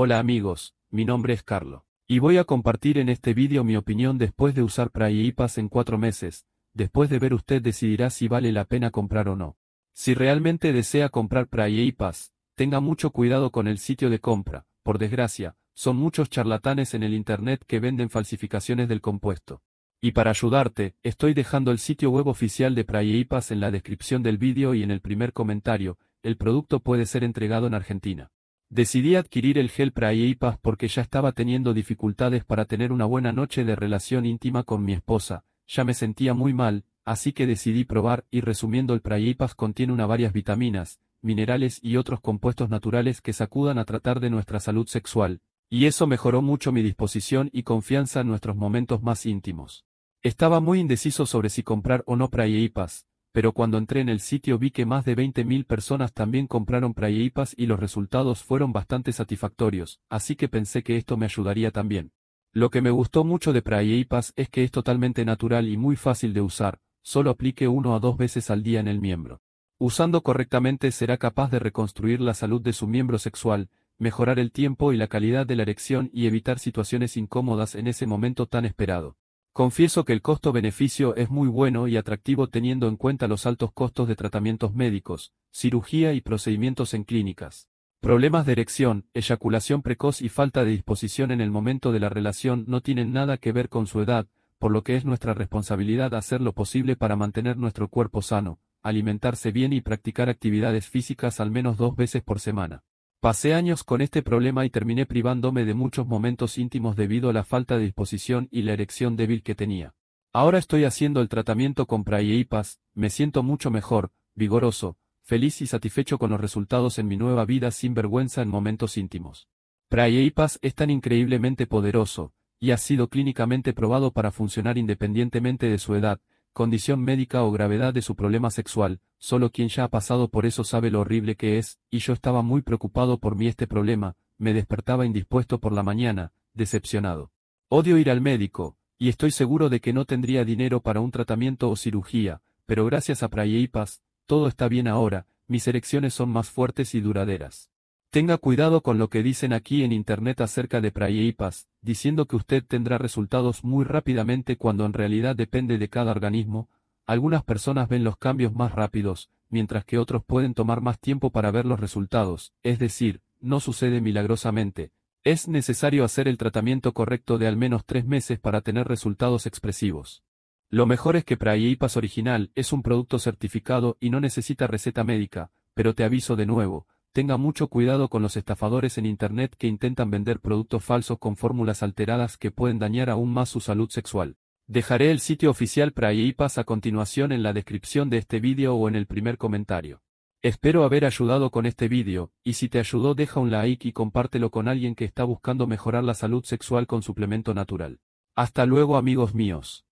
Hola amigos, mi nombre es Carlo. Y voy a compartir en este vídeo mi opinión después de usar Ipas en 4 meses, después de ver usted decidirá si vale la pena comprar o no. Si realmente desea comprar Ipas, tenga mucho cuidado con el sitio de compra, por desgracia, son muchos charlatanes en el Internet que venden falsificaciones del compuesto. Y para ayudarte, estoy dejando el sitio web oficial de Ipas en la descripción del vídeo y en el primer comentario, el producto puede ser entregado en Argentina. Decidí adquirir el gel Praieipas porque ya estaba teniendo dificultades para tener una buena noche de relación íntima con mi esposa, ya me sentía muy mal, así que decidí probar y resumiendo el Praipas contiene una varias vitaminas, minerales y otros compuestos naturales que sacudan a tratar de nuestra salud sexual, y eso mejoró mucho mi disposición y confianza en nuestros momentos más íntimos. Estaba muy indeciso sobre si comprar o no Praipas, pero cuando entré en el sitio vi que más de 20.000 personas también compraron Praieipas y los resultados fueron bastante satisfactorios, así que pensé que esto me ayudaría también. Lo que me gustó mucho de Praieipas es que es totalmente natural y muy fácil de usar, solo aplique uno a dos veces al día en el miembro. Usando correctamente será capaz de reconstruir la salud de su miembro sexual, mejorar el tiempo y la calidad de la erección y evitar situaciones incómodas en ese momento tan esperado. Confieso que el costo-beneficio es muy bueno y atractivo teniendo en cuenta los altos costos de tratamientos médicos, cirugía y procedimientos en clínicas. Problemas de erección, eyaculación precoz y falta de disposición en el momento de la relación no tienen nada que ver con su edad, por lo que es nuestra responsabilidad hacer lo posible para mantener nuestro cuerpo sano, alimentarse bien y practicar actividades físicas al menos dos veces por semana. Pasé años con este problema y terminé privándome de muchos momentos íntimos debido a la falta de disposición y la erección débil que tenía. Ahora estoy haciendo el tratamiento con Praieipas, me siento mucho mejor, vigoroso, feliz y satisfecho con los resultados en mi nueva vida sin vergüenza en momentos íntimos. Praieipas es tan increíblemente poderoso, y ha sido clínicamente probado para funcionar independientemente de su edad, condición médica o gravedad de su problema sexual, solo quien ya ha pasado por eso sabe lo horrible que es, y yo estaba muy preocupado por mí este problema, me despertaba indispuesto por la mañana, decepcionado. Odio ir al médico, y estoy seguro de que no tendría dinero para un tratamiento o cirugía, pero gracias a Prayeipas, todo está bien ahora, mis erecciones son más fuertes y duraderas. Tenga cuidado con lo que dicen aquí en internet acerca de prayepas, diciendo que usted tendrá resultados muy rápidamente cuando en realidad depende de cada organismo. Algunas personas ven los cambios más rápidos, mientras que otros pueden tomar más tiempo para ver los resultados, es decir, no sucede milagrosamente. Es necesario hacer el tratamiento correcto de al menos tres meses para tener resultados expresivos. Lo mejor es que Prayepas original es un producto certificado y no necesita receta médica, pero te aviso de nuevo, Tenga mucho cuidado con los estafadores en Internet que intentan vender productos falsos con fórmulas alteradas que pueden dañar aún más su salud sexual. Dejaré el sitio oficial para a continuación en la descripción de este vídeo o en el primer comentario. Espero haber ayudado con este vídeo, y si te ayudó deja un like y compártelo con alguien que está buscando mejorar la salud sexual con suplemento natural. Hasta luego amigos míos.